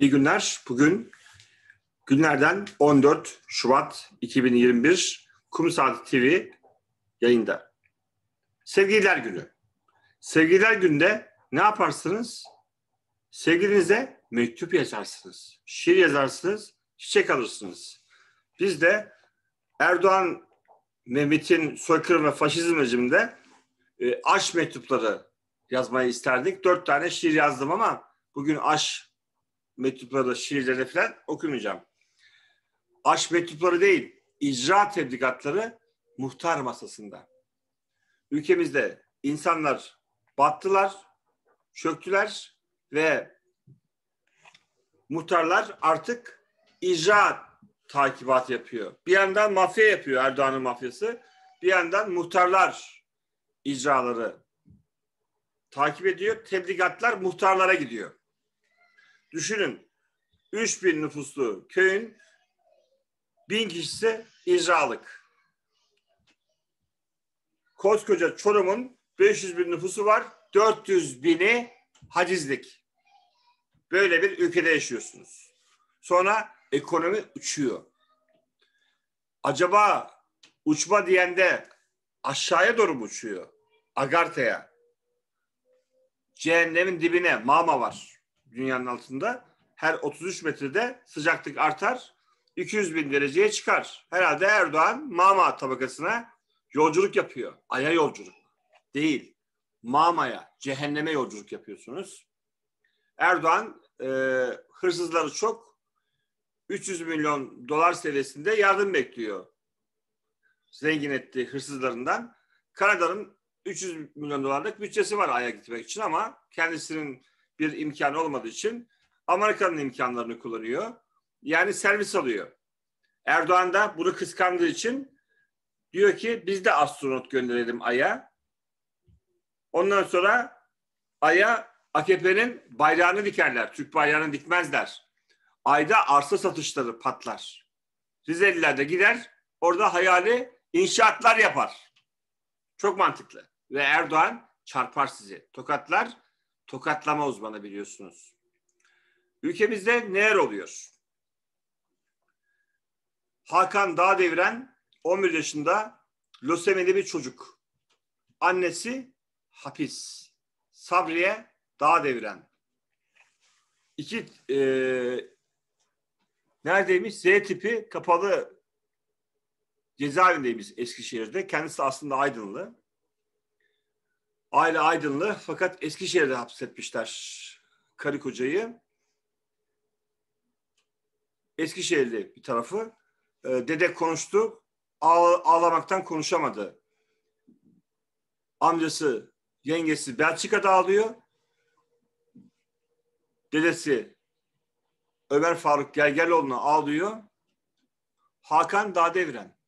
İyi günler. Bugün günlerden 14 Şubat 2021 Kum Saati TV yayında. Sevgililer Günü. Sevgililer günde ne yaparsınız? Sevgilinize mektup yazarsınız, şiir yazarsınız, çiçek alırsınız. Biz de Erdoğan Mehmet'in soykırım ve faşizm rejiminde e, aşk mektupları yazmayı isterdik. Dört tane şiir yazdım ama bugün aşk mektupları, şiirleri falan okumayacağım. Aşk mektupları değil, icra tebligatları muhtar masasında. Ülkemizde insanlar battılar, çöktüler ve muhtarlar artık icra takibat yapıyor. Bir yandan mafya yapıyor Erdoğan'ın mafyası. Bir yandan muhtarlar icraları takip ediyor. Tebligatlar muhtarlara gidiyor. Düşünün 3000 nüfuslu köyün 1000 kişisi icralık. Koskoca Çorum'un 500 bin nüfusu var. 400 bini hacizlik. Böyle bir ülkede yaşıyorsunuz. Sonra ekonomi uçuyor. Acaba uçma diyen de aşağıya doğru mu uçuyor? Agarta'ya. Cehennemin dibine mama var dünyanın altında her 33 metrede sıcaklık artar. 200 bin dereceye çıkar. Herhalde Erdoğan Mama tabakasına yolculuk yapıyor. Ay'a yolculuk değil. Mama'ya, cehenneme yolculuk yapıyorsunuz. Erdoğan e, hırsızları çok 300 milyon dolar seviyesinde yardım bekliyor. Zengin ettiği hırsızlarından. Kanada'nın 300 milyon dolarlık bütçesi var Ay'a gitmek için ama kendisinin bir imkan olmadığı için Amerika'nın imkanlarını kullanıyor. Yani servis alıyor. Erdoğan da bunu kıskandığı için diyor ki biz de astronot gönderelim Ay'a. Ondan sonra Ay'a AKP'nin bayrağını dikerler. Türk bayrağını dikmezler. Ayda arsa satışları patlar. Rizeliler de gider orada hayali inşaatlar yapar. Çok mantıklı. Ve Erdoğan çarpar sizi. Tokatlar tokatlama uzmanı biliyorsunuz. Ülkemizde neler oluyor? Hakan Dağdeviren 11 yaşında lösemeli bir çocuk. Annesi hapis. Sabriye Dağdeviren. İki e, neredeymiş? Z tipi kapalı cezaevindeymiş Eskişehir'de. Kendisi aslında Aydınlı. Aile Aydınlı fakat Eskişehir'de hapsetmişler karı kocayı. Eskişehirli bir tarafı. E, dede konuştu. Ağ, ağlamaktan konuşamadı. Amcası, yengesi Belçika'da ağlıyor. Dedesi Ömer Faruk Gergerlioğlu'na ağlıyor. Hakan Dağ Deviren.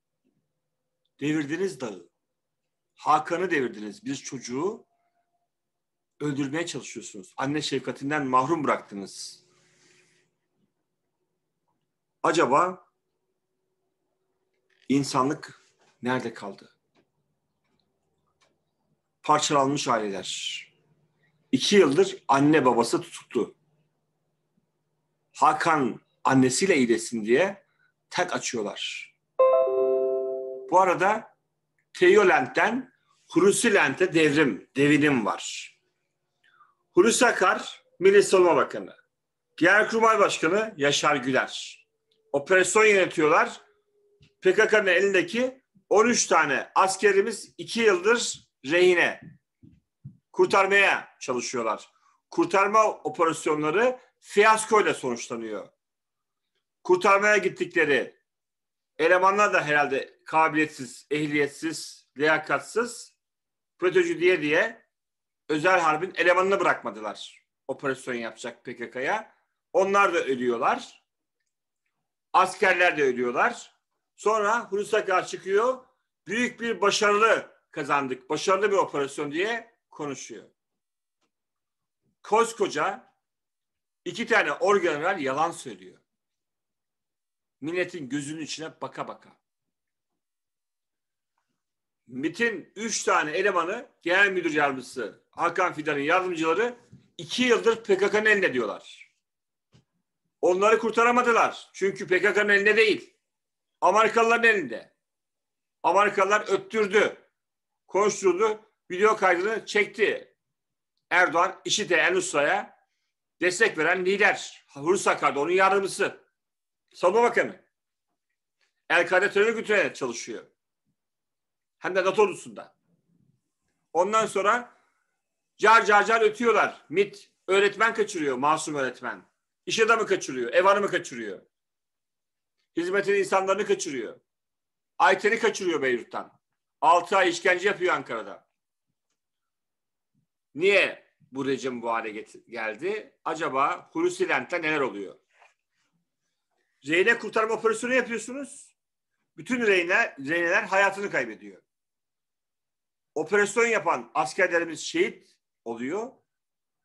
Devirdiniz dağı. Hakan'ı devirdiniz. biz çocuğu öldürmeye çalışıyorsunuz. Anne şefkatinden mahrum bıraktınız. Acaba insanlık nerede kaldı? Parçalanmış aileler. İki yıldır anne babası tutuklu. Hakan annesiyle iyileşsin diye tek açıyorlar. Bu arada Teolentten Hurusilent'e devrim, devinim var. Hulusi Akar, Milli Savunma Bakanı. Genelkurmay Başkanı Yaşar Güler. Operasyon yönetiyorlar. PKK'nın elindeki 13 tane askerimiz 2 yıldır rehine. Kurtarmaya çalışıyorlar. Kurtarma operasyonları fiyaskoyla sonuçlanıyor. Kurtarmaya gittikleri elemanlar da herhalde kabiliyetsiz, ehliyetsiz, liyakatsız, FETÖ'cü diye diye özel harbin elemanını bırakmadılar. Operasyon yapacak PKK'ya. Onlar da ölüyorlar. Askerler de ölüyorlar. Sonra Hulusi Akar çıkıyor. Büyük bir başarılı kazandık. Başarılı bir operasyon diye konuşuyor. Koskoca iki tane orgeneral yalan söylüyor. Milletin gözünün içine baka baka. MIT'in üç tane elemanı genel müdür yardımcısı Hakan Fidan'ın yardımcıları iki yıldır PKK'nın elinde diyorlar. Onları kurtaramadılar. Çünkü PKK'nın elinde değil. Amerikalıların elinde. Amerikalılar öttürdü. Konuşturdu. Video kaydını çekti. Erdoğan IŞİD'e, El Nusra'ya destek veren lider. Hulusi onun yardımcısı. Savunma Bakanı. El-Kaide terör örgütüne çalışıyor. Hem de NATO ordusunda. Ondan sonra car car car ötüyorlar. MIT öğretmen kaçırıyor, masum öğretmen. İş adamı kaçırıyor, ev hanımı kaçırıyor. Hizmetin insanlarını kaçırıyor. Ayten'i kaçırıyor Beyrut'tan. Altı ay işkence yapıyor Ankara'da. Niye bu rejim bu hale geldi? Acaba Hulusi Lent'te neler oluyor? Rehine kurtarma operasyonu yapıyorsunuz. Bütün rehineler, rehineler hayatını kaybediyor. Operasyon yapan askerlerimiz şehit oluyor.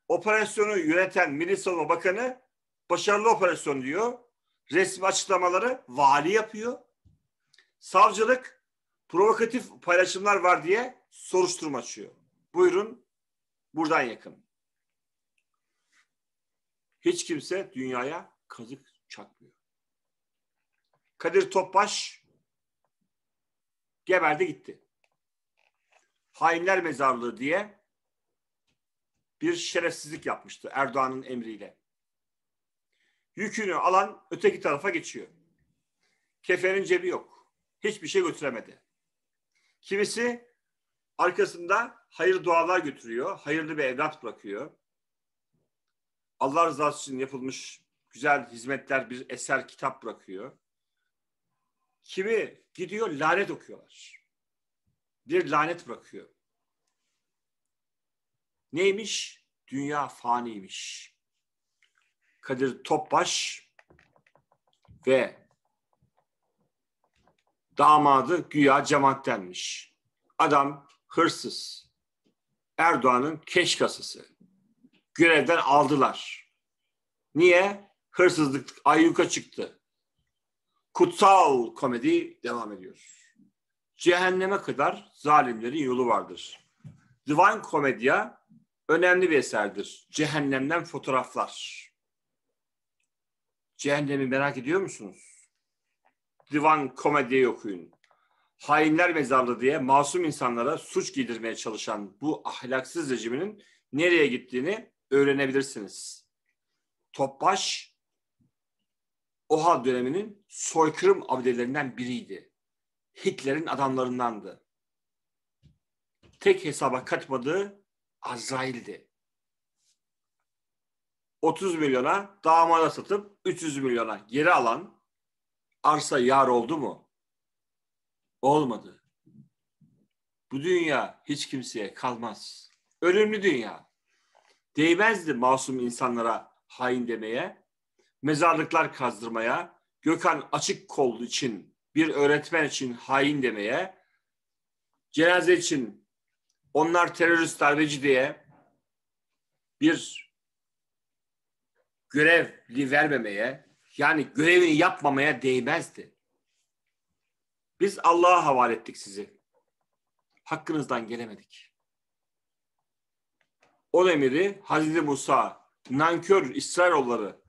Operasyonu yöneten Milli Savunma Bakanı başarılı operasyon diyor. Resmi açıklamaları vali yapıyor. Savcılık provokatif paylaşımlar var diye soruşturma açıyor. Buyurun buradan yakın. Hiç kimse dünyaya kazık çakmıyor. Kadir Topbaş geberdi gitti. Hainler mezarlığı diye bir şerefsizlik yapmıştı Erdoğan'ın emriyle. Yükünü alan öteki tarafa geçiyor. Kefenin cebi yok. Hiçbir şey götüremedi. Kimisi arkasında hayır dualar götürüyor. Hayırlı bir evlat bırakıyor. Allah rızası için yapılmış güzel hizmetler, bir eser, kitap bırakıyor. Kimi gidiyor lanet okuyorlar. Bir lanet bırakıyor. Neymiş? Dünya faniymiş. Kadir Topbaş ve damadı güya cemaattenmiş. Adam hırsız. Erdoğan'ın keşkasısı. Görevden aldılar. Niye? Hırsızlık ayyuka çıktı. Kutsal komedi devam ediyor. Cehenneme kadar zalimlerin yolu vardır. Divine komedya önemli bir eserdir. Cehennemden fotoğraflar. Cehennemi merak ediyor musunuz? Divan komediyi okuyun. Hainler mezarlı diye masum insanlara suç giydirmeye çalışan bu ahlaksız rejiminin nereye gittiğini öğrenebilirsiniz. Topbaş OHA döneminin soykırım abdelerinden biriydi. Hitler'in adamlarındandı. Tek hesaba katmadığı Azrail'di. 30 milyona damada satıp 300 milyona geri alan arsa yar oldu mu? Olmadı. Bu dünya hiç kimseye kalmaz. Ölümlü dünya. Değmezdi masum insanlara hain demeye, mezarlıklar kazdırmaya, Gökhan açık kol için bir öğretmen için hain demeye, cenaze için onlar terörist darbeci diye bir görevli vermemeye, yani görevini yapmamaya değmezdi. Biz Allah'a havale ettik sizi. Hakkınızdan gelemedik. O emiri Hazreti Musa nankör İsrailoğulları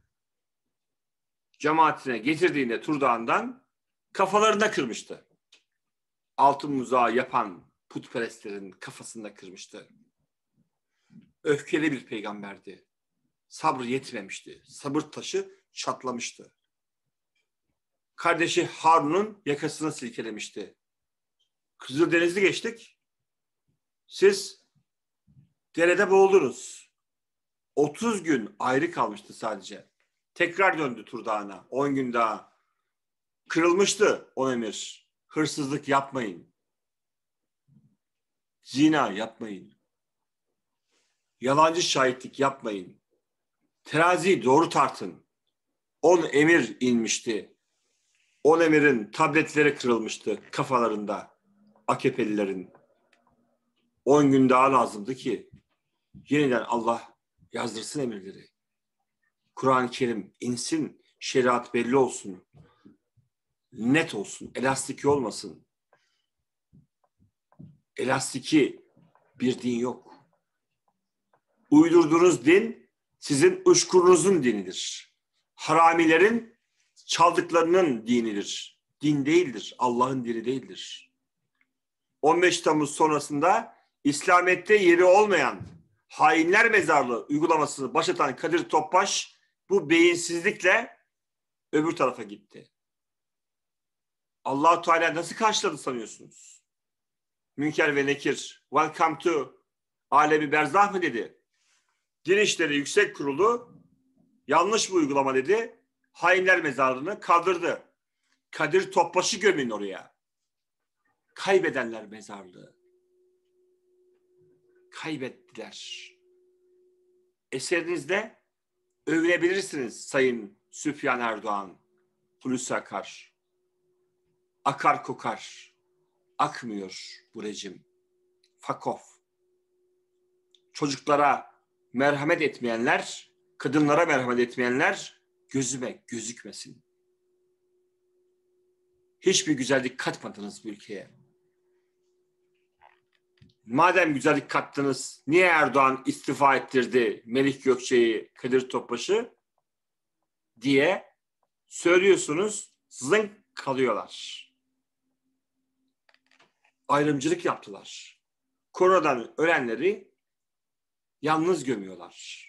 cemaatine getirdiğinde Turdağ'ından kafalarında kırmıştı. Altın muzağı yapan putperestlerin kafasında kırmıştı. Öfkeli bir peygamberdi. Sabrı yetmemişti. Sabır taşı çatlamıştı. Kardeşi Harun'un yakasını silkelemişti. Kızıldeniz'i geçtik. Siz derede boğuluruz. 30 gün ayrı kalmıştı sadece. Tekrar döndü Turdağ'ına 10 gün daha. Kırılmıştı o emir. Hırsızlık yapmayın. Zina yapmayın. Yalancı şahitlik yapmayın. Teraziyi doğru tartın. On emir inmişti. On emirin tabletleri kırılmıştı kafalarında AKP'lilerin. On gün daha lazımdı ki yeniden Allah yazdırsın emirleri. Kur'an-ı Kerim insin, şeriat belli olsun, net olsun, elastiki olmasın. Elastiki bir din yok. Uydurduğunuz din sizin uşkurunuzun dinidir. Haramilerin çaldıklarının dinidir. Din değildir, Allah'ın dini değildir. 15 Temmuz sonrasında İslamiyet'te yeri olmayan hainler mezarlığı uygulamasını başlatan Kadir Topbaş bu beyinsizlikle öbür tarafa gitti. allah Teala nasıl karşıladı sanıyorsunuz? Münker ve Nekir, welcome to alemi berzah mı dedi. Din İşleri Yüksek Kurulu yanlış bu uygulama dedi. Hainler mezarını kaldırdı. Kadir Topbaşı gömün oraya. Kaybedenler mezarlığı. Kaybettiler. Eserinizde övünebilirsiniz Sayın Süfyan Erdoğan, Hulusi Akar. Akar kokar, akmıyor bu rejim. Fakof. Çocuklara merhamet etmeyenler, kadınlara merhamet etmeyenler gözüme gözükmesin. Hiçbir güzellik katmadınız bu ülkeye madem güzellik kattınız niye Erdoğan istifa ettirdi Melih Gökçe'yi, Kadir Topbaş'ı diye söylüyorsunuz zınk kalıyorlar. Ayrımcılık yaptılar. Koronadan ölenleri yalnız gömüyorlar.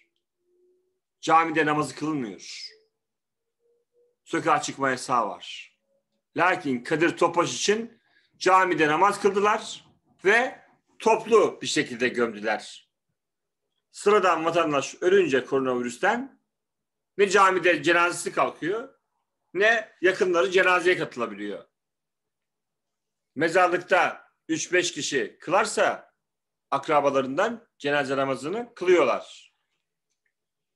Camide namazı kılınmıyor. Sokağa çıkma yasağı var. Lakin Kadir Topaş için camide namaz kıldılar ve toplu bir şekilde gömdüler. Sıradan vatandaş ölünce koronavirüsten ne camide cenazesi kalkıyor ne yakınları cenazeye katılabiliyor. Mezarlıkta 3-5 kişi kılarsa akrabalarından cenaze namazını kılıyorlar.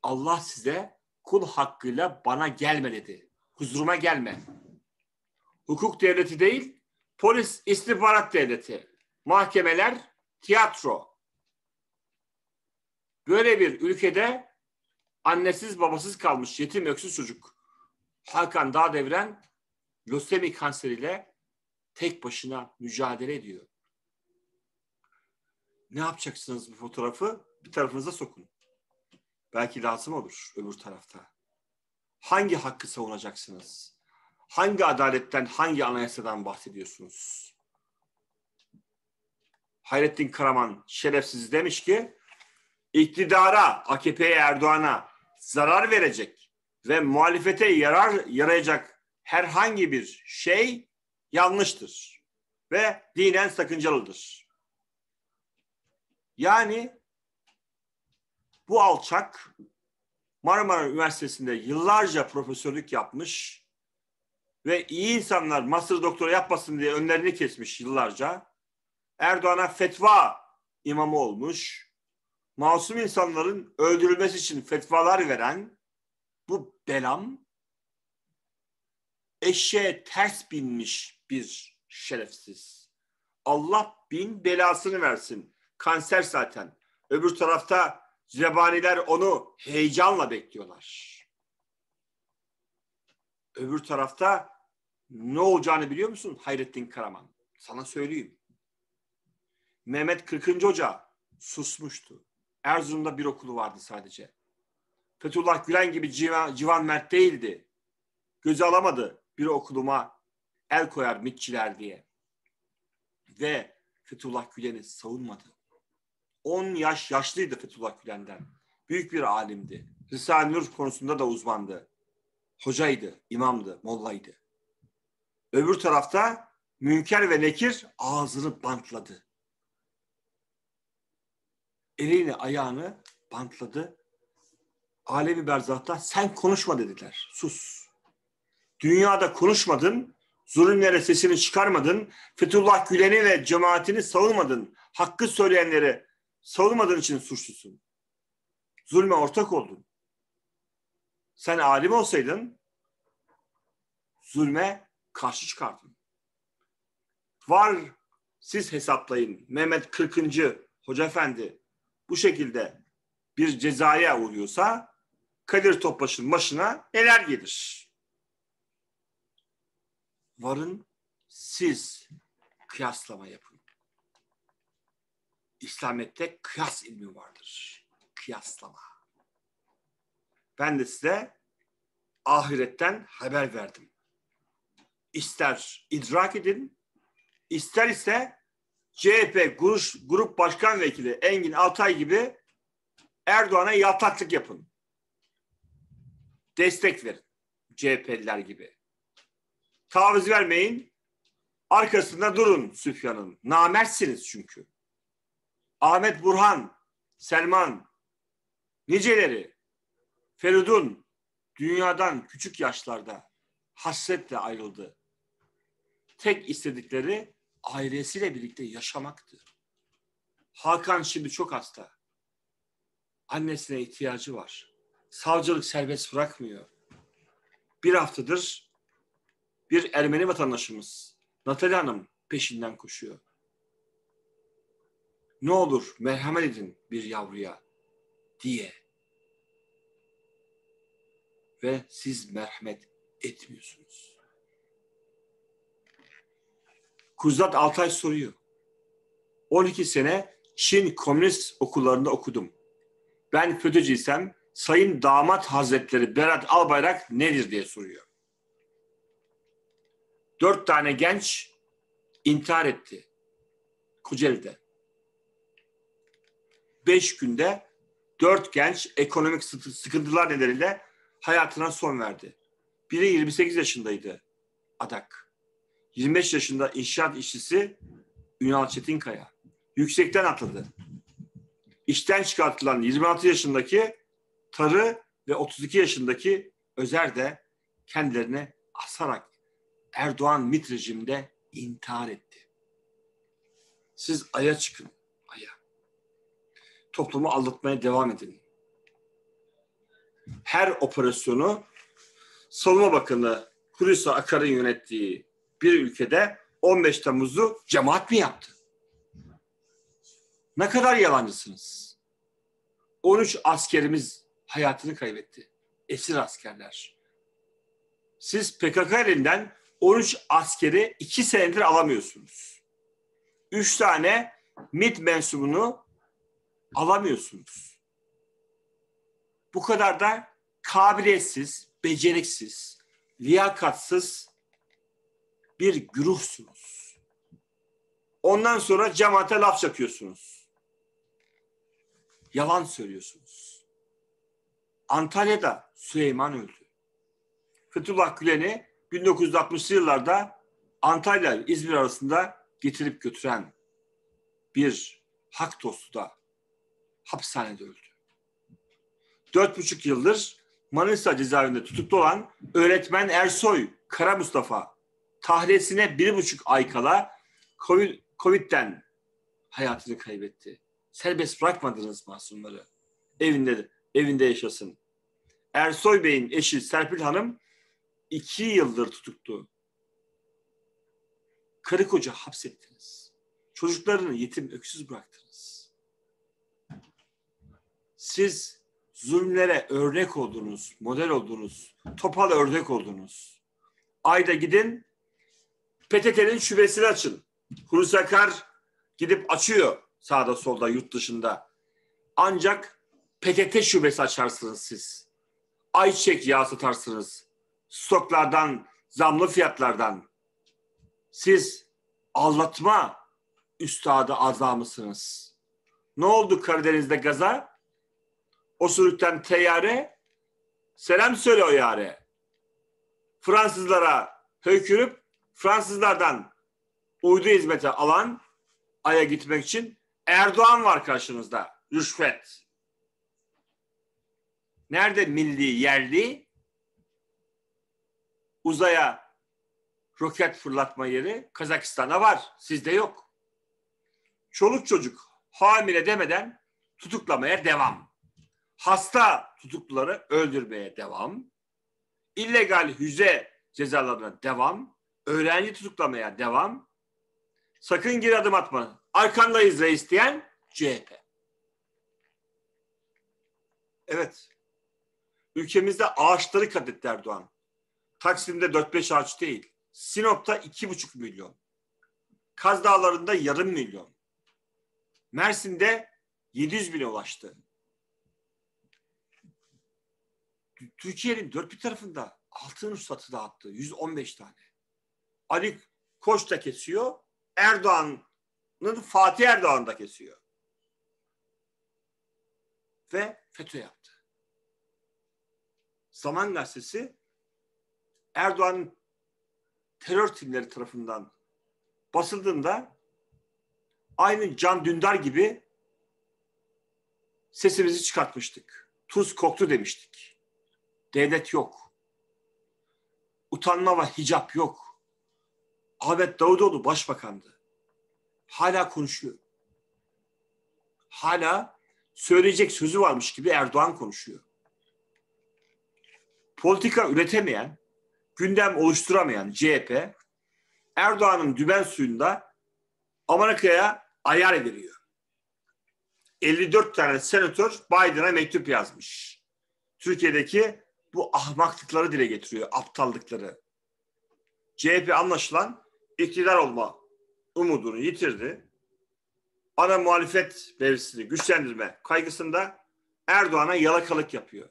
Allah size kul hakkıyla bana gelme dedi. Huzuruma gelme. Hukuk devleti değil, polis istihbarat devleti. Mahkemeler tiyatro. Böyle bir ülkede annesiz babasız kalmış yetim öksüz çocuk Hakan Dağdevren lösemi kanseriyle tek başına mücadele ediyor. Ne yapacaksınız bu fotoğrafı? Bir tarafınıza sokun. Belki lazım olur öbür tarafta. Hangi hakkı savunacaksınız? Hangi adaletten, hangi anayasadan bahsediyorsunuz? Hayrettin Karaman şerefsiz demiş ki iktidara, AKP'ye, Erdoğan'a zarar verecek ve muhalefete yarar yarayacak herhangi bir şey yanlıştır ve dinen sakıncalıdır. Yani bu alçak Marmara Üniversitesi'nde yıllarca profesörlük yapmış ve iyi insanlar master doktora yapmasın diye önlerini kesmiş yıllarca. Erdoğan'a fetva imamı olmuş, masum insanların öldürülmesi için fetvalar veren bu belam eşeğe ters binmiş bir şerefsiz. Allah bin belasını versin. Kanser zaten. Öbür tarafta zebaniler onu heyecanla bekliyorlar. Öbür tarafta ne olacağını biliyor musun Hayrettin Karaman? Sana söyleyeyim. Mehmet 40. Hoca susmuştu. Erzurum'da bir okulu vardı sadece. Fethullah Gülen gibi civan, civan mert değildi. Göze alamadı bir okuluma el koyar mitçiler diye. Ve Fethullah Gülen'i savunmadı. 10 yaş yaşlıydı Fethullah Gülen'den. Büyük bir alimdi. Risale-i Nur konusunda da uzmandı. Hocaydı, imamdı, mollaydı. Öbür tarafta Münker ve Nekir ağzını bantladı eliyle ayağını bantladı. Alevi berzahta sen konuşma dediler. Sus. Dünyada konuşmadın, zulümlere sesini çıkarmadın, Fethullah Gülen'i ve cemaatini savunmadın, hakkı söyleyenlere savunmadığın için suçlusun. Zulme ortak oldun. Sen alim olsaydın zulme karşı çıkardın. Var siz hesaplayın. Mehmet 40. Hoca Efendi bu şekilde bir cezaya uğruyorsa Kadir Topbaş'ın başına neler gelir? Varın siz kıyaslama yapın. İslamiyet'te kıyas ilmi vardır. Kıyaslama. Ben de size ahiretten haber verdim. İster idrak edin, ister ise CHP Gruş, Grup Başkan Vekili Engin Altay gibi Erdoğan'a yataklık yapın. Destek verin CHP'liler gibi. Taviz vermeyin. Arkasında durun Süfyan'ın. Namertsiniz çünkü. Ahmet Burhan, Selman, niceleri Feridun dünyadan küçük yaşlarda hasretle ayrıldı. Tek istedikleri ailesiyle birlikte yaşamaktır. Hakan şimdi çok hasta. Annesine ihtiyacı var. Savcılık serbest bırakmıyor. Bir haftadır bir Ermeni vatandaşımız Natalya Hanım peşinden koşuyor. Ne olur merhamet edin bir yavruya diye. Ve siz merhamet etmiyorsunuz. Kuzat Altay soruyor. 12 sene Çin komünist okullarında okudum. Ben FETÖ'cüysem Sayın Damat Hazretleri Berat Albayrak nedir diye soruyor. Dört tane genç intihar etti. Kocaeli'de. Beş günde dört genç ekonomik sıkıntılar nedeniyle hayatına son verdi. Biri 28 yaşındaydı. Adak. 25 yaşında inşaat işçisi Ünal Çetinkaya yüksekten atladı. İşten çıkartılan 26 yaşındaki Tarı ve 32 yaşındaki Özer de kendilerini asarak Erdoğan MİT rejiminde intihar etti. Siz aya çıkın, aya. Toplumu aldatmaya devam edin. Her operasyonu Savunma Bakanı Hulusi Akar'ın yönettiği bir ülkede 15 Temmuz'u cemaat mi yaptı? Ne kadar yalancısınız? 13 askerimiz hayatını kaybetti. Esir askerler. Siz PKK elinden 13 askeri 2 senedir alamıyorsunuz. 3 tane mit mensubunu alamıyorsunuz. Bu kadar da kabiliyetsiz, beceriksiz, liyakatsız bir güruhsunuz. Ondan sonra cemaate laf çakıyorsunuz. Yalan söylüyorsunuz. Antalya'da Süleyman öldü. Fethullah Gülen'i 1960'lı yıllarda Antalya ile İzmir arasında getirip götüren bir hak dostu da hapishanede öldü. Dört buçuk yıldır Manisa cezaevinde tutuklu olan öğretmen Ersoy Kara Mustafa tahresine bir buçuk ay kala COVID, Covid'den hayatını kaybetti. Serbest bırakmadınız masumları. Evinde, evinde yaşasın. Ersoy Bey'in eşi Serpil Hanım iki yıldır tutuktu. Karı koca hapsettiniz. Çocuklarını yetim öksüz bıraktınız. Siz zulmlere örnek oldunuz, model oldunuz, topal örnek oldunuz. Ayda gidin PTT'nin şubesini açın. Hulusi Akar gidip açıyor sağda solda yurt dışında. Ancak PTT şubesi açarsınız siz. Ayçiçek yağı satarsınız. Stoklardan, zamlı fiyatlardan. Siz anlatma üstadı azamısınız. Ne oldu Karadeniz'de gaza? O sürükten teyare, selam söyle o yare. Fransızlara hökürüp Fransızlardan uydu hizmeti alan Ay'a gitmek için Erdoğan var karşınızda. Rüşvet. Nerede milli, yerli uzaya roket fırlatma yeri Kazakistan'a var. Sizde yok. Çoluk çocuk hamile demeden tutuklamaya devam. Hasta tutukluları öldürmeye devam. illegal hüze cezalarına devam öğrenci tutuklamaya devam. Sakın geri adım atma. Arkandayız reis diyen CHP. Evet. Ülkemizde ağaçları katletti Erdoğan. Taksim'de 4-5 ağaç değil. Sinop'ta 2,5 milyon. Kaz Dağları'nda yarım milyon. Mersin'de 700 bine ulaştı. Türkiye'nin dört bir tarafında altın ruhsatı dağıttı. 115 tane. Ali Koç da kesiyor. Erdoğan'ın Fatih Erdoğan da kesiyor. Ve FETÖ yaptı. Zaman Gazetesi Erdoğan'ın terör timleri tarafından basıldığında aynı Can Dündar gibi sesimizi çıkartmıştık. Tuz koktu demiştik. Devlet yok. Utanma ve hicap yok. Ahmet Davutoğlu başbakandı. Hala konuşuyor. Hala söyleyecek sözü varmış gibi Erdoğan konuşuyor. Politika üretemeyen, gündem oluşturamayan CHP Erdoğan'ın dümen suyunda Amerika'ya ayar veriyor. 54 tane senatör Biden'a mektup yazmış. Türkiye'deki bu ahmaklıkları dile getiriyor, aptallıkları. CHP anlaşılan iktidar olma umudunu yitirdi. Ana muhalefet mevzisini güçlendirme kaygısında Erdoğan'a yalakalık yapıyor.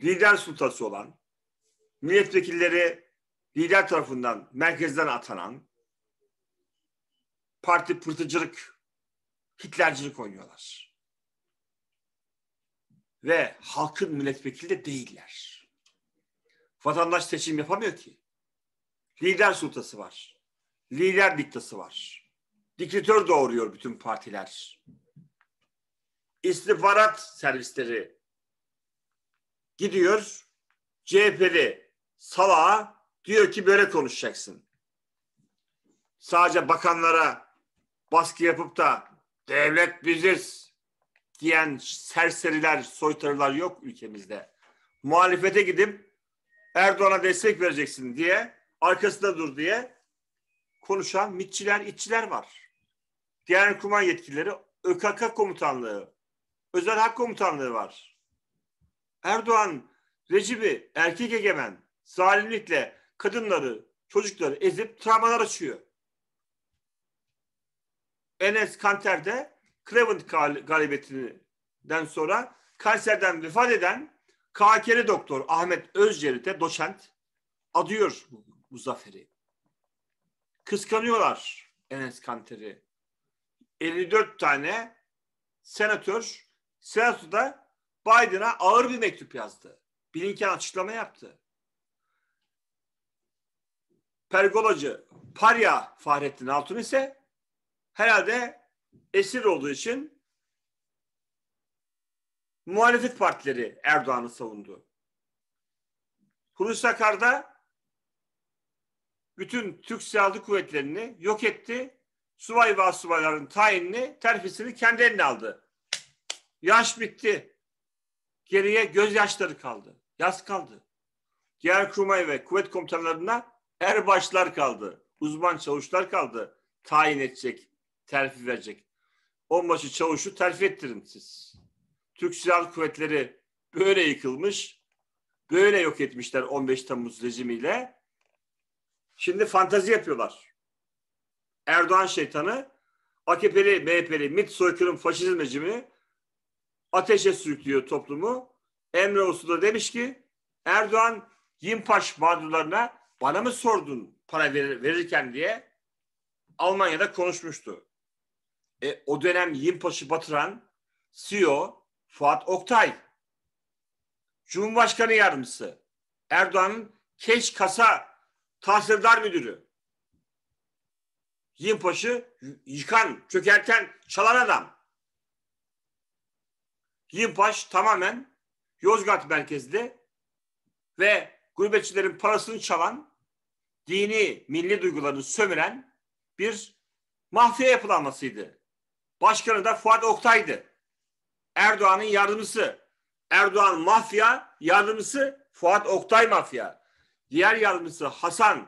Lider sultası olan, milletvekilleri lider tarafından merkezden atanan, parti pırtıcılık, Hitlercilik oynuyorlar. Ve halkın milletvekili de değiller. Vatandaş seçim yapamıyor ki lider sultası var. Lider diktası var. Diktatör doğuruyor bütün partiler. İstihbarat servisleri gidiyor CHP'li salağa diyor ki böyle konuşacaksın. Sadece bakanlara baskı yapıp da devlet biziz diyen serseriler, soytarılar yok ülkemizde. Muhalefete gidip Erdoğan'a destek vereceksin diye arkasında dur diye konuşan mitçiler, itçiler var. Diğer Diyanet yetkilileri, ÖKK komutanlığı, Özel Hak Komutanlığı var. Erdoğan rejimi erkek egemen zalimlikle kadınları, çocukları ezip travmalar açıyor. Enes Kanter de Cleveland gal galibiyetinden sonra kanserden vefat eden KKR doktor Ahmet Özcerit'e doçent adıyor bu zaferi. Kıskanıyorlar Enes Kanter'i. 54 tane senatör senatoda Biden'a ağır bir mektup yazdı. Blinken açıklama yaptı. Pergolacı Parya Fahrettin Altun ise herhalde esir olduğu için muhalefet partileri Erdoğan'ı savundu. Hulusi Akar'da bütün Türk Silahlı Kuvvetleri'ni yok etti. Subay ve asubayların tayinini, terfisini kendi eline aldı. Yaş bitti. Geriye gözyaşları kaldı. Yaz kaldı. Diğer kurmay ve kuvvet komutanlarına erbaşlar kaldı. Uzman çavuşlar kaldı. Tayin edecek, terfi verecek. Onbaşı çavuşu terfi ettirin siz. Türk Silahlı Kuvvetleri böyle yıkılmış, böyle yok etmişler 15 Temmuz rejimiyle Şimdi fantazi yapıyorlar. Erdoğan şeytanı, AKP'li, MHP'li, MİT soykırım, faşizm rejimi ateşe sürüklüyor toplumu. Emre Uslu da demiş ki Erdoğan Yimpaş mağdurlarına bana mı sordun para verir, verirken diye Almanya'da konuşmuştu. E, o dönem Yimpaş'ı batıran CEO Fuat Oktay, Cumhurbaşkanı yardımcısı Erdoğan'ın keş kasa tahsildar müdürü. Yinpaşı yıkan, çökerken çalan adam. Yinpaş tamamen Yozgat merkezli ve gurbetçilerin parasını çalan, dini, milli duygularını sömüren bir mafya yapılanmasıydı. Başkanı da Fuat Oktay'dı. Erdoğan'ın yardımcısı. Erdoğan mafya, yardımcısı Fuat Oktay mafya. Diğer yardımcısı Hasan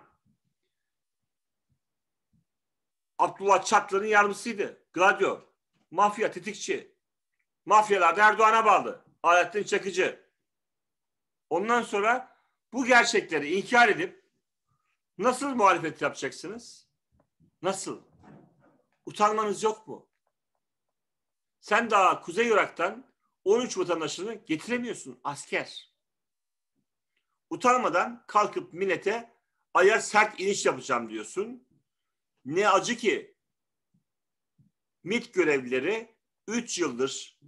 Abdullah Çatlı'nın yardımcısıydı. Gladio. Mafya, tetikçi. Mafyalarda Erdoğan'a bağlı. Alaaddin Çakıcı. Ondan sonra bu gerçekleri inkar edip nasıl muhalefet yapacaksınız? Nasıl? Utanmanız yok mu? Sen daha Kuzey Irak'tan 13 vatandaşını getiremiyorsun asker. Utanmadan kalkıp millete aya sert iniş yapacağım diyorsun. Ne acı ki MIT görevlileri 3 yıldır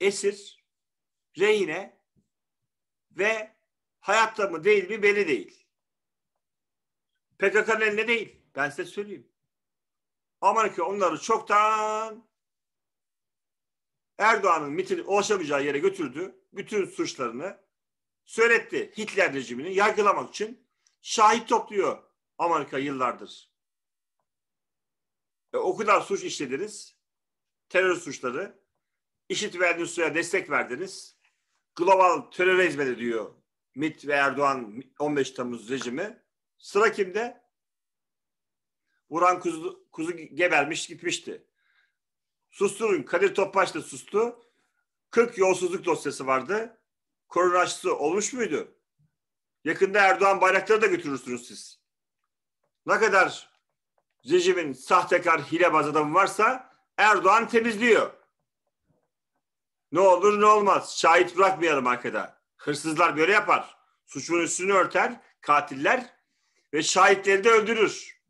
esir, rehine ve hayatta mı değil mi belli değil. PKK'nın elinde değil. Ben size söyleyeyim. Amerika onları çoktan Erdoğan'ın MIT'in ulaşamayacağı yere götürdü. Bütün suçlarını söyletti Hitler rejimini yargılamak için şahit topluyor Amerika yıllardır. E, o kadar suç işlediniz. Terör suçları. İşit ve suya destek verdiniz. Global terörizme de diyor Mit ve Erdoğan 15 Temmuz rejimi. Sıra kimde? Vuran kuzu, kuzu gebermiş gitmişti. Susturun. Kadir Topbaş da sustu. 40 yolsuzluk dosyası vardı korona aşısı olmuş muydu? Yakında Erdoğan bayrakları da götürürsünüz siz. Ne kadar rejimin sahtekar hilebaz adamı varsa Erdoğan temizliyor. Ne olur ne olmaz. Şahit bırakmayalım arkada. Hırsızlar böyle yapar. Suçun üstünü örter katiller ve şahitleri de öldürür.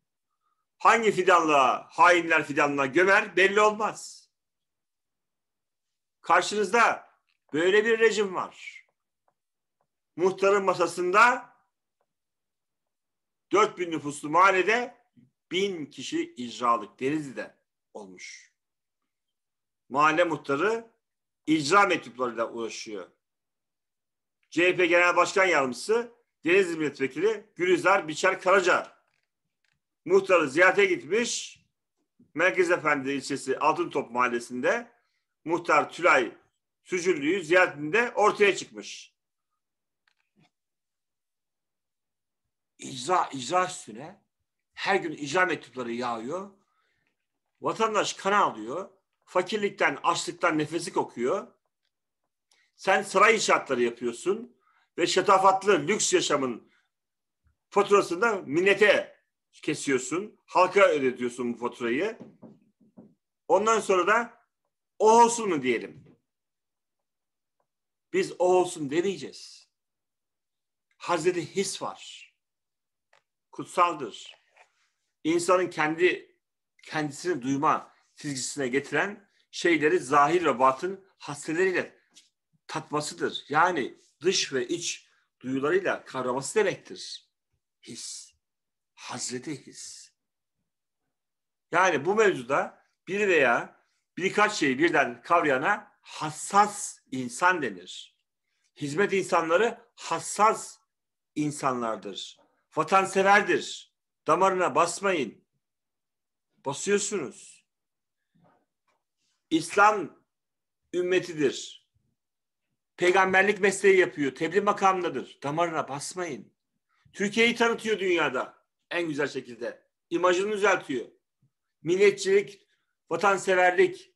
Hangi fidanlığa, hainler fidanlığa gömer belli olmaz. Karşınızda böyle bir rejim var muhtarın masasında 4000 nüfuslu mahallede 1000 kişi icralık Denizli'de olmuş. Mahalle muhtarı icra mektuplarıyla uğraşıyor. CHP Genel Başkan Yardımcısı Denizli Milletvekili Gülizar Biçer Karaca muhtarı ziyarete gitmiş. Merkez Efendi ilçesi Altıntop Mahallesi'nde muhtar Tülay Sücüllü'yü ziyaretinde ortaya çıkmış. icra, icra üstüne her gün icra mektupları yağıyor. Vatandaş kan alıyor. Fakirlikten, açlıktan nefesi kokuyor. Sen saray inşaatları yapıyorsun ve şatafatlı lüks yaşamın faturasını da millete kesiyorsun. Halka ödetiyorsun bu faturayı. Ondan sonra da o olsun mu diyelim. Biz o olsun demeyeceğiz. Hazreti his var kutsaldır. İnsanın kendi kendisini duyma çizgisine getiren şeyleri zahir ve batın hasteleriyle tatmasıdır. Yani dış ve iç duyularıyla kavraması demektir. His. Hazreti his. Yani bu mevzuda bir veya birkaç şeyi birden kavrayana hassas insan denir. Hizmet insanları hassas insanlardır vatanseverdir. Damarına basmayın. Basıyorsunuz. İslam ümmetidir. Peygamberlik mesleği yapıyor. Tebliğ makamındadır. Damarına basmayın. Türkiye'yi tanıtıyor dünyada en güzel şekilde. İmajını düzeltiyor. Milliyetçilik, vatanseverlik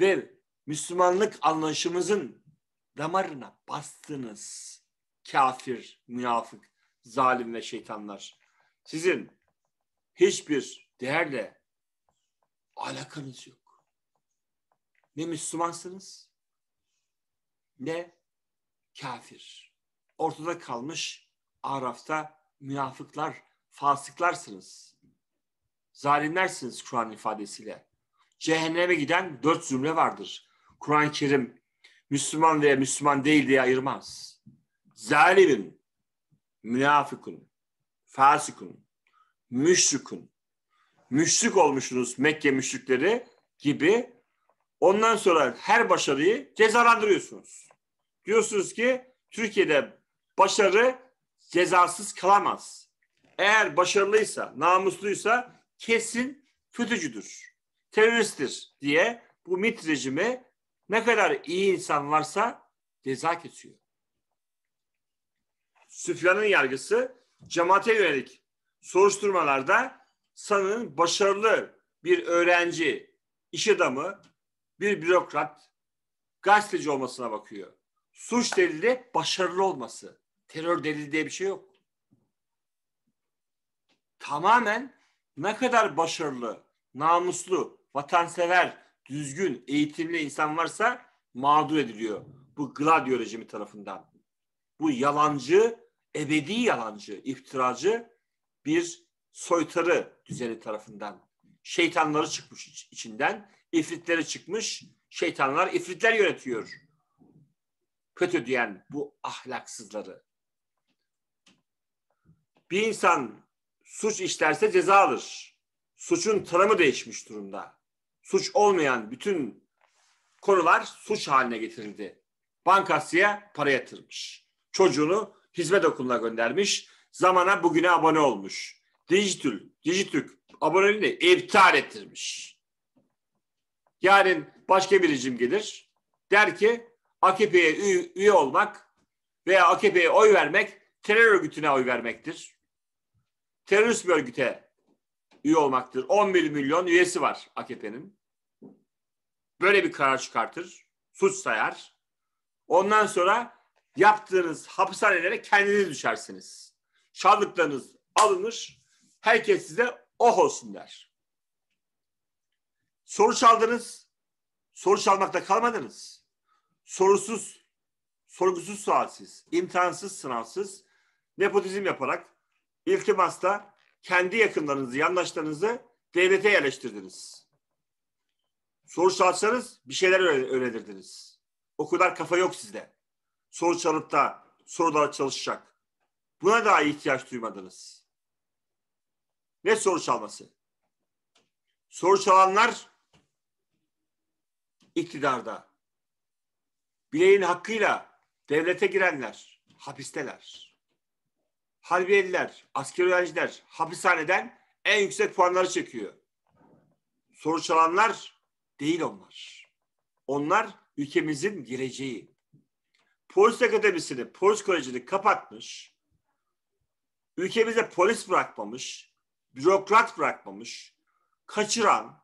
ve Müslümanlık anlayışımızın damarına bastınız. Kafir, münafık zalim ve şeytanlar. Sizin hiçbir değerle alakanız yok. Ne Müslümansınız ne kafir. Ortada kalmış Araf'ta münafıklar, fasıklarsınız. Zalimlersiniz Kur'an ifadesiyle. Cehenneme giden dört zümre vardır. Kuran-ı Kerim Müslüman veya Müslüman değil diye ayırmaz. Zalimin, münafıkun, fasikun, müşrikun, müşrik olmuşsunuz Mekke müşrikleri gibi ondan sonra her başarıyı cezalandırıyorsunuz. Diyorsunuz ki Türkiye'de başarı cezasız kalamaz. Eğer başarılıysa, namusluysa kesin FETÖ'cüdür, teröristtir diye bu MIT rejimi ne kadar iyi insan varsa ceza kesiyor. Süfyan'ın yargısı cemaate yönelik soruşturmalarda sanığın başarılı bir öğrenci, iş adamı, bir bürokrat, gazeteci olmasına bakıyor. Suç delili başarılı olması. Terör delili diye bir şey yok. Tamamen ne kadar başarılı, namuslu, vatansever, düzgün, eğitimli insan varsa mağdur ediliyor bu gladio rejimi tarafından bu yalancı, ebedi yalancı, iftiracı bir soytarı düzeni tarafından. Şeytanları çıkmış içinden, ifritleri çıkmış, şeytanlar, ifritler yönetiyor. Kötü diyen bu ahlaksızları. Bir insan suç işlerse ceza alır. Suçun tanımı değişmiş durumda. Suç olmayan bütün konular suç haline getirildi. Bankasıya para yatırmış çocuğunu hizmet okuluna göndermiş. Zamana bugüne abone olmuş. Dijitül, Dijitürk aboneliğini iptal ettirmiş. Yarın başka bir rejim gelir. Der ki AKP'ye üye, olmak veya AKP'ye oy vermek terör örgütüne oy vermektir. Terörist bir örgüte üye olmaktır. 11 milyon üyesi var AKP'nin. Böyle bir karar çıkartır. Suç sayar. Ondan sonra yaptığınız hapishanelere kendiniz düşersiniz. Şanlıklarınız alınır. Herkes size oh olsun der. Soru çaldınız. Soru çalmakta kalmadınız. Sorusuz, sorgusuz sualsiz, imtihansız, sınavsız, nepotizm yaparak iltimasta kendi yakınlarınızı, yandaşlarınızı devlete yerleştirdiniz. Soru çalsanız bir şeyler öğrenirdiniz. O kadar kafa yok sizde soru çalıp da sorulara çalışacak. Buna daha ihtiyaç duymadınız. Ne soru çalması? Soru çalanlar iktidarda. Bileğin hakkıyla devlete girenler hapisteler. Harbiyeliler, asker öğrenciler hapishaneden en yüksek puanları çekiyor. Soru çalanlar değil onlar. Onlar ülkemizin geleceği polis akademisini, polis kolejini kapatmış. Ülkemize polis bırakmamış, bürokrat bırakmamış, kaçıran,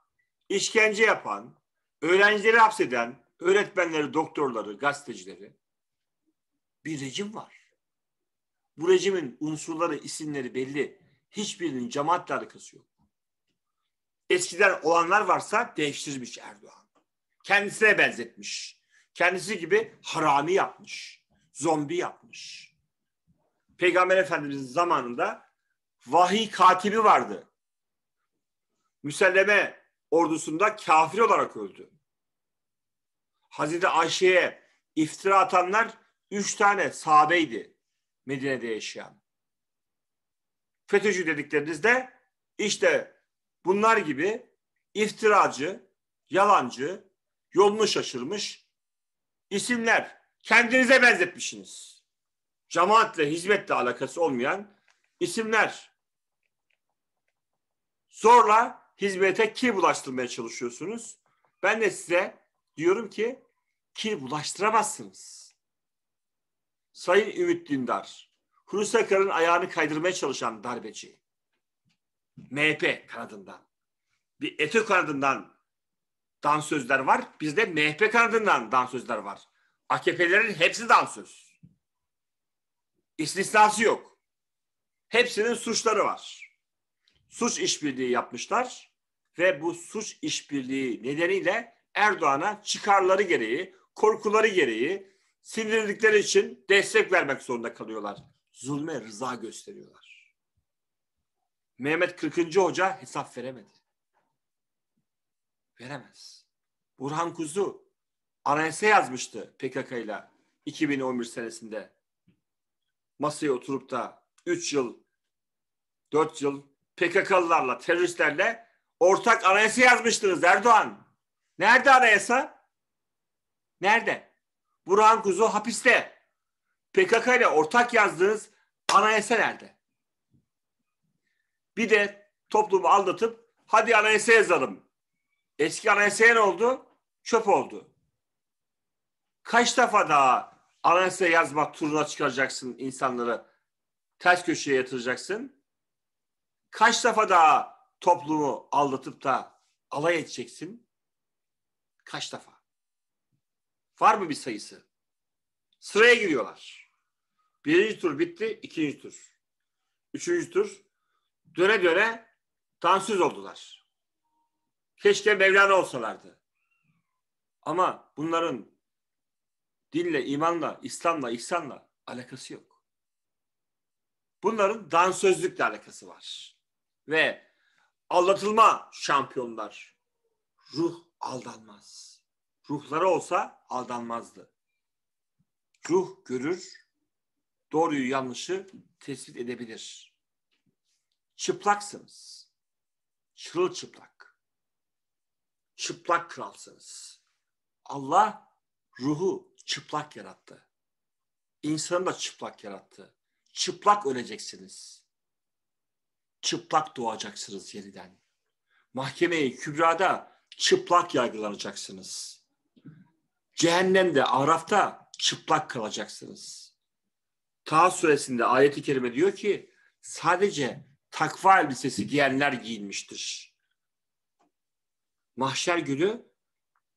işkence yapan, öğrencileri hapseden, öğretmenleri, doktorları, gazetecileri bir rejim var. Bu rejimin unsurları, isimleri belli. Hiçbirinin cemaatle alakası yok. Eskiden olanlar varsa değiştirmiş Erdoğan. Kendisine benzetmiş. Kendisi gibi harami yapmış, zombi yapmış. Peygamber Efendimiz'in zamanında vahiy katibi vardı. Müselleme ordusunda kafir olarak öldü. Hazreti Ayşe'ye iftira atanlar üç tane sahabeydi Medine'de yaşayan. FETÖ'cü dediklerinizde işte bunlar gibi iftiracı, yalancı, yolunu şaşırmış, isimler kendinize benzetmişsiniz. Cemaatle, hizmetle alakası olmayan isimler. Zorla hizmete kir bulaştırmaya çalışıyorsunuz. Ben de size diyorum ki kir bulaştıramazsınız. Sayın Ümit Dindar, Hulusi Akar'ın ayağını kaydırmaya çalışan darbeci. MHP kanadından, bir ETÖ kanadından dansözler var. Bizde MHP kanadından dansözler var. AKP'lerin hepsi dansöz. İstisnası yok. Hepsinin suçları var. Suç işbirliği yapmışlar ve bu suç işbirliği nedeniyle Erdoğan'a çıkarları gereği, korkuları gereği sinirlikleri için destek vermek zorunda kalıyorlar. Zulme rıza gösteriyorlar. Mehmet 40. Hoca hesap veremedi. Veremez. Burhan Kuzu anayasa yazmıştı PKK ile 2011 senesinde. Masaya oturup da 3 yıl, 4 yıl PKK'lılarla, teröristlerle ortak anayasa yazmıştınız Erdoğan. Nerede anayasa? Nerede? Burhan Kuzu hapiste. PKK ile ortak yazdığınız anayasa nerede? Bir de toplumu aldatıp hadi anayasa yazalım. Eski anayasaya ne oldu? çöp oldu. Kaç defa daha anayasa yazmak turuna çıkaracaksın insanları ters köşeye yatıracaksın? Kaç defa daha toplumu aldatıp da alay edeceksin? Kaç defa? Var mı bir sayısı? Sıraya giriyorlar. Birinci tur bitti, ikinci tur. Üçüncü tur. Döne döne dansöz oldular. Keşke Mevlana olsalardı. Ama bunların dille, imanla, İslamla, ihsanla alakası yok. Bunların dansözlükle alakası var. Ve aldatılma şampiyonlar. Ruh aldanmaz. Ruhları olsa aldanmazdı. Ruh görür, doğruyu yanlışı tespit edebilir. Çıplaksınız. Çırılçıplak. Çıplak kralsınız. Allah ruhu çıplak yarattı. İnsanı da çıplak yarattı. Çıplak öleceksiniz. Çıplak doğacaksınız yeniden. Mahkemeyi kübrada çıplak yargılanacaksınız. Cehennemde, Araf'ta çıplak kalacaksınız. Taha suresinde ayeti kerime diyor ki sadece takva elbisesi giyenler giyinmiştir. Mahşer günü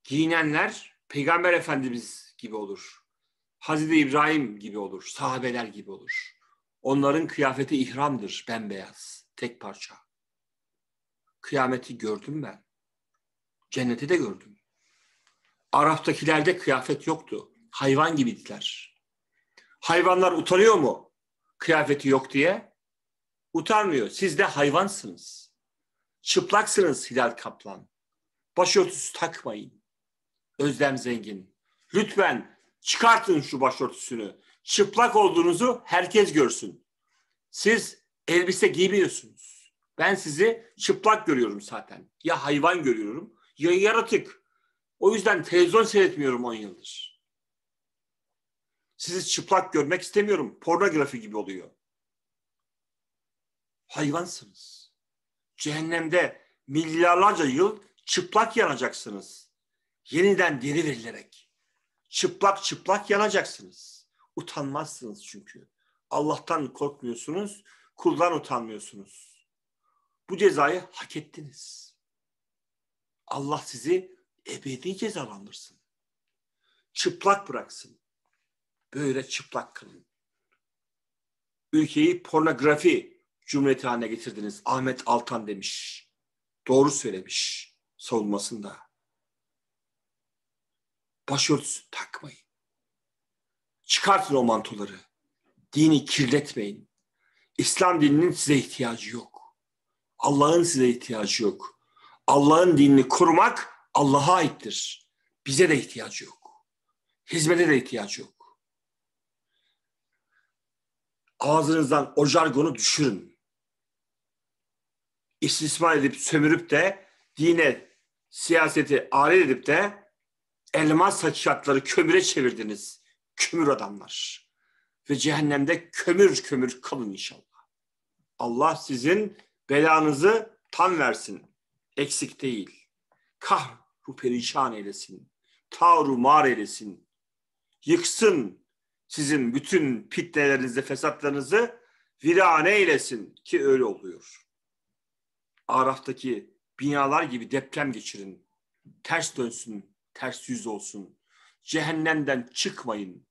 giyinenler Peygamber Efendimiz gibi olur. Hazreti İbrahim gibi olur, sahabeler gibi olur. Onların kıyafeti ihramdır, bembeyaz, tek parça. Kıyameti gördüm ben. Cenneti de gördüm. Arap'takilerde kıyafet yoktu. Hayvan gibiydiler. Hayvanlar utanıyor mu? Kıyafeti yok diye. Utanmıyor. Siz de hayvansınız. Çıplaksınız Hilal Kaplan. Başörtüsü takmayın. Özlem Zengin. Lütfen çıkartın şu başörtüsünü. Çıplak olduğunuzu herkes görsün. Siz elbise giymiyorsunuz. Ben sizi çıplak görüyorum zaten. Ya hayvan görüyorum ya yaratık. O yüzden televizyon seyretmiyorum 10 yıldır. Sizi çıplak görmek istemiyorum. Pornografi gibi oluyor. Hayvansınız. Cehennemde milyarlarca yıl çıplak yanacaksınız yeniden diri verilerek çıplak çıplak yanacaksınız. Utanmazsınız çünkü. Allah'tan korkmuyorsunuz, kuldan utanmıyorsunuz. Bu cezayı hak ettiniz. Allah sizi ebedi cezalandırsın. Çıplak bıraksın. Böyle çıplak kılın. Ülkeyi pornografi cumhuriyeti haline getirdiniz. Ahmet Altan demiş. Doğru söylemiş savunmasında. Başörtüsü takmayın. Çıkartın o mantoları. Dini kirletmeyin. İslam dininin size ihtiyacı yok. Allah'ın size ihtiyacı yok. Allah'ın dinini korumak Allah'a aittir. Bize de ihtiyacı yok. Hizmete de ihtiyacı yok. Ağzınızdan o jargonu düşürün. İstismar edip sömürüp de dine, siyaseti alet edip de Elma hakikatları kömüre çevirdiniz. Kömür adamlar. Ve cehennemde kömür kömür kalın inşallah. Allah sizin belanızı tam versin. Eksik değil. Kahru perişan eylesin. Taru mar eylesin. Yıksın sizin bütün pitnelerinizi, fesatlarınızı virane eylesin ki öyle oluyor. Araf'taki binalar gibi deprem geçirin. Ters dönsün ters yüz olsun. Cehennemden çıkmayın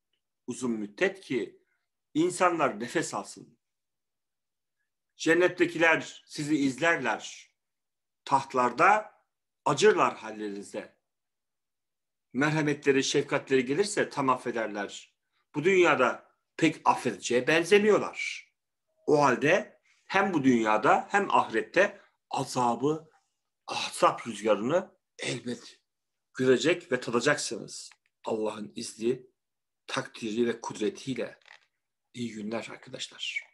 uzun müddet ki insanlar nefes alsın. Cennettekiler sizi izlerler. Tahtlarda acırlar hallerinize. Merhametleri, şefkatleri gelirse tam affederler. Bu dünyada pek affedeceğe benzemiyorlar. O halde hem bu dünyada hem ahirette azabı, ahzap rüzgarını elbet görecek ve tadacaksınız Allah'ın izni, takdiri ve kudretiyle. İyi günler arkadaşlar.